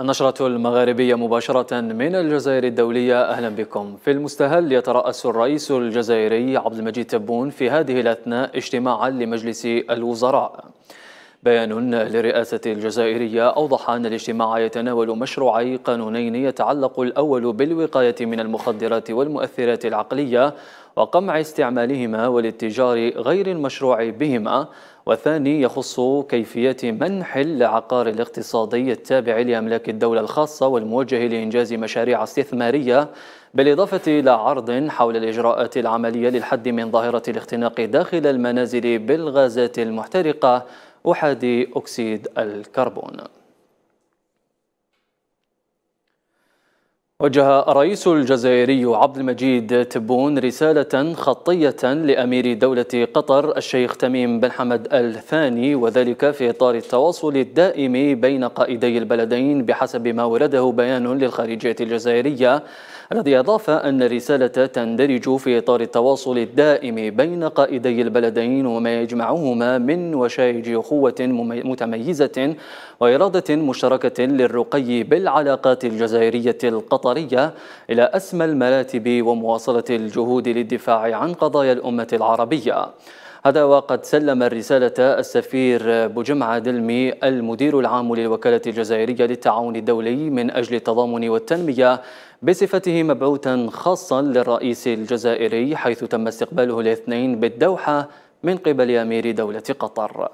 النشرة المغاربية مباشرة من الجزائر الدولية أهلا بكم في المستهل يترأس الرئيس الجزائري عبد المجيد تبون في هذه الأثناء اجتماعا لمجلس الوزراء بيان لرئاسة الجزائرية أوضح أن الاجتماع يتناول مشروعي قانونين يتعلق الأول بالوقاية من المخدرات والمؤثرات العقلية وقمع استعمالهما والاتجار غير المشروع بهما والثاني يخص كيفية منح العقار الاقتصادي التابع لأملاك الدولة الخاصة والموجه لإنجاز مشاريع استثمارية بالإضافة إلى عرض حول الإجراءات العملية للحد من ظاهرة الاختناق داخل المنازل بالغازات المحترقة أحادي أكسيد الكربون وجه الرئيس الجزائري عبد المجيد تبون رسالة خطية لأمير دولة قطر الشيخ تميم بن حمد الثاني وذلك في إطار التواصل الدائم بين قائدي البلدين بحسب ما ورده بيان للخارجية الجزائرية الذي أضاف أن الرسالة تندرج في إطار التواصل الدائم بين قائدي البلدين وما يجمعهما من وشائج أخوة متميزة وإرادة مشتركة للرقي بالعلاقات الجزائرية القطرية إلى أسمى المراتب ومواصلة الجهود للدفاع عن قضايا الأمة العربية هذا وقد سلم الرسالة السفير بجمعة دلمي المدير العام للوكالة الجزائرية للتعاون الدولي من أجل التضامن والتنمية بصفته مبعوثا خاصا للرئيس الجزائري حيث تم استقباله الاثنين بالدوحة من قبل أمير دولة قطر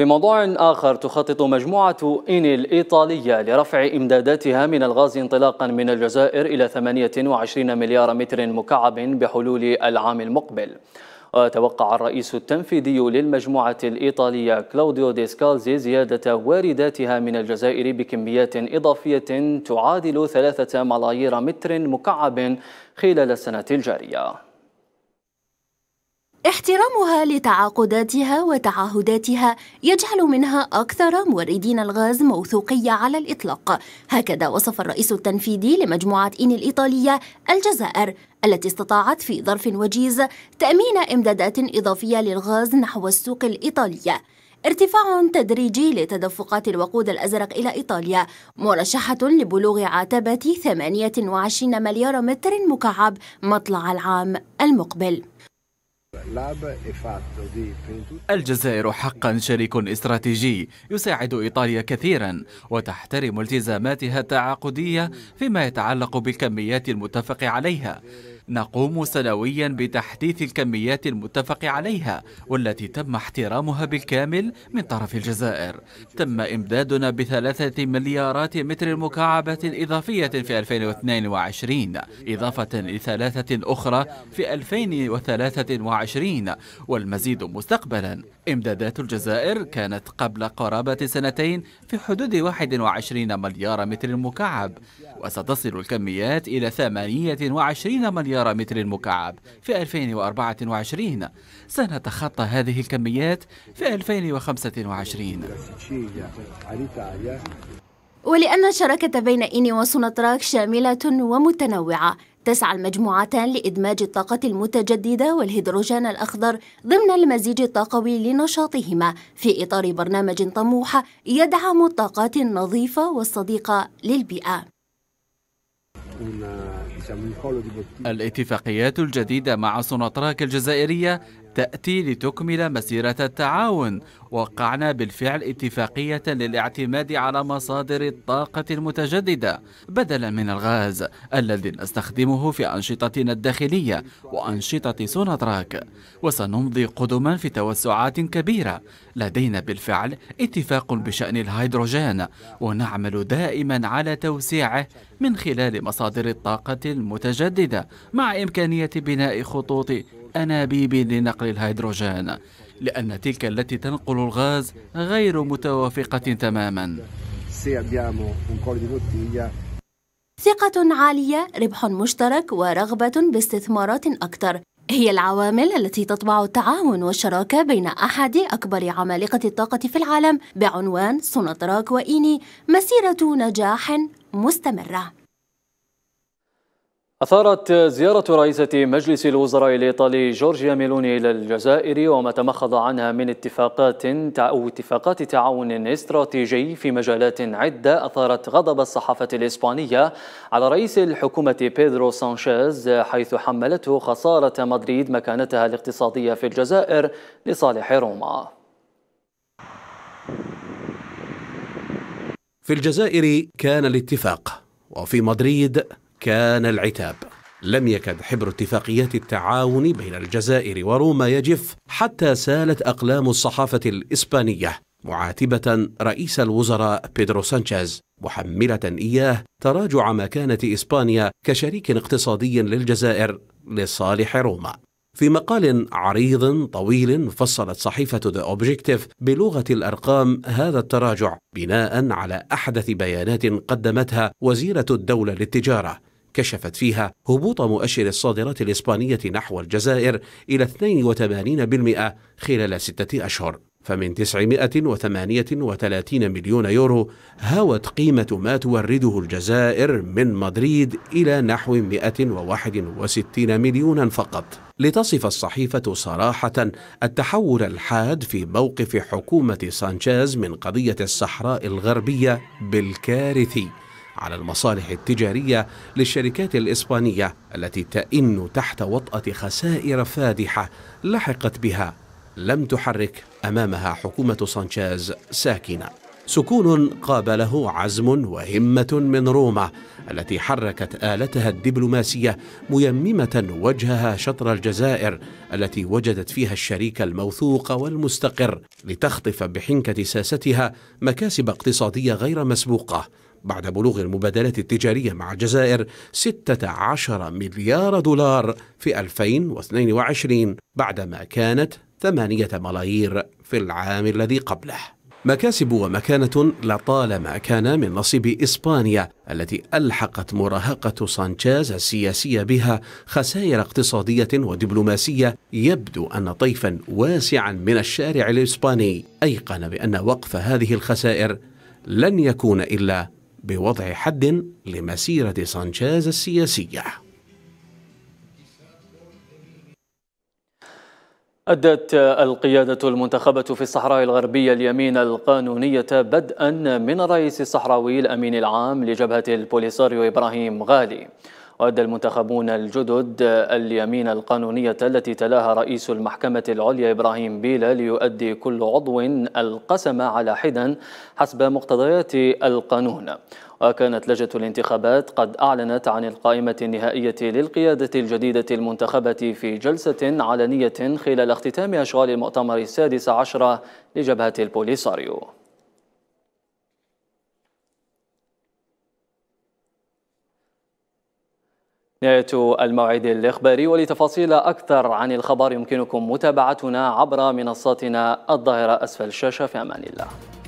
في موضوع آخر تخطط مجموعة إيني الإيطالية لرفع إمداداتها من الغاز انطلاقا من الجزائر إلى 28 مليار متر مكعب بحلول العام المقبل وتوقع الرئيس التنفيذي للمجموعة الإيطالية كلاوديو ديسكالزي زيادة وارداتها من الجزائر بكميات إضافية تعادل ثلاثة ملايير متر مكعب خلال السنة الجارية احترامها لتعاقداتها وتعهداتها يجعل منها أكثر موردين الغاز موثوقية على الإطلاق هكذا وصف الرئيس التنفيذي لمجموعة إن الإيطالية الجزائر التي استطاعت في ظرف وجيز تأمين إمدادات إضافية للغاز نحو السوق الإيطالية ارتفاع تدريجي لتدفقات الوقود الأزرق إلى إيطاليا مرشحة لبلوغ عتبة 28 مليار متر مكعب مطلع العام المقبل الجزائر حقا شريك استراتيجي يساعد إيطاليا كثيرا وتحترم التزاماتها التعاقدية فيما يتعلق بالكميات المتفق عليها نقوم سنويا بتحديث الكميات المتفق عليها والتي تم احترامها بالكامل من طرف الجزائر تم إمدادنا بثلاثة مليارات متر مكعبة إضافية في 2022 إضافة لثلاثة أخرى في 2023 والمزيد مستقبلا إمدادات الجزائر كانت قبل قرابة سنتين في حدود 21 مليار متر مكعب وستصل الكميات إلى 28 مليار متر مكعب في 2024 سنتخطى هذه الكميات في 2025 ولأن الشراكة بين إني وسونطراك شاملة ومتنوعة تسعى المجموعتان لإدماج الطاقة المتجددة والهيدروجين الأخضر ضمن المزيج الطاقوي لنشاطهما في إطار برنامج طموح يدعم الطاقات النظيفة والصديقة للبيئة الاتفاقيات الجديدة مع سوناطراك الجزائرية تأتي لتكمل مسيرة التعاون وقعنا بالفعل اتفاقية للاعتماد على مصادر الطاقة المتجددة بدلا من الغاز الذي نستخدمه في أنشطتنا الداخلية وأنشطة سوناتراك وسنمضي قدما في توسعات كبيرة لدينا بالفعل اتفاق بشأن الهيدروجين ونعمل دائما على توسيعه من خلال مصادر الطاقة المتجددة مع إمكانية بناء خطوط أنابيب لنقل الهيدروجين لأن تلك التي تنقل الغاز غير متوافقة تماما ثقة عالية، ربح مشترك ورغبة باستثمارات أكثر هي العوامل التي تطبع التعاون والشراكة بين أحد أكبر عمالقة الطاقة في العالم بعنوان سوناتراك وإيني مسيرة نجاح مستمرة أثارت زيارة رئيسة مجلس الوزراء الإيطالي جورجيا ميلوني إلى الجزائر وما تمخض عنها من اتفاقات أو اتفاقات تعاون استراتيجي في مجالات عدة أثارت غضب الصحافة الإسبانية على رئيس الحكومة بيدرو سانشيز حيث حملته خسارة مدريد مكانتها الاقتصادية في الجزائر لصالح روما في الجزائر كان الاتفاق وفي مدريد كان العتاب لم يكد حبر اتفاقيات التعاون بين الجزائر وروما يجف حتى سالت اقلام الصحافه الاسبانيه معاتبه رئيس الوزراء بيدرو سانشيز محمله اياه تراجع مكانه اسبانيا كشريك اقتصادي للجزائر لصالح روما في مقال عريض طويل فصلت صحيفة ذا أوبجيكتيف بلغة الأرقام هذا التراجع بناء على أحدث بيانات قدمتها وزيرة الدولة للتجارة كشفت فيها هبوط مؤشر الصادرات الإسبانية نحو الجزائر إلى 82% خلال ستة أشهر فمن 938 مليون يورو هاوت قيمة ما تورده الجزائر من مدريد إلى نحو 161 مليونا فقط لتصف الصحيفة صراحة التحول الحاد في موقف حكومة سانشيز من قضية الصحراء الغربية بالكارثي على المصالح التجارية للشركات الإسبانية التي تئن تحت وطأة خسائر فادحة لحقت بها لم تحرك أمامها حكومة سانشيز ساكنة سكون قابله عزم وهمة من روما التي حركت آلتها الدبلوماسية ميممة وجهها شطر الجزائر التي وجدت فيها الشريك الموثوق والمستقر لتخطف بحنكة ساستها مكاسب اقتصادية غير مسبوقة بعد بلوغ المبادلات التجارية مع الجزائر 16 مليار دولار في 2022 بعدما كانت 8 ملايير في العام الذي قبله مكاسب ومكانة لطالما كان من نصيب إسبانيا التي ألحقت مراهقة سانشيز السياسية بها خسائر اقتصادية ودبلوماسية يبدو أن طيفا واسعا من الشارع الإسباني أيقن بأن وقف هذه الخسائر لن يكون إلا بوضع حد لمسيرة سانشيز السياسية. أدت القيادة المنتخبة في الصحراء الغربية اليمين القانونية بدءا من الرئيس الصحراوي الأمين العام لجبهة البوليساريو إبراهيم غالي وأدى المنتخبون الجدد اليمين القانونية التي تلاها رئيس المحكمة العليا إبراهيم بيلا ليؤدي كل عضو القسم على حدا حسب مقتضيات القانون وكانت لجنة الانتخابات قد أعلنت عن القائمة النهائية للقيادة الجديدة المنتخبة في جلسة علنية خلال اختتام أشغال المؤتمر السادس عشر لجبهة البوليساريو نهاية الموعد الإخباري ولتفاصيل أكثر عن الخبر يمكنكم متابعتنا عبر منصاتنا الظاهرة أسفل الشاشة في أمان الله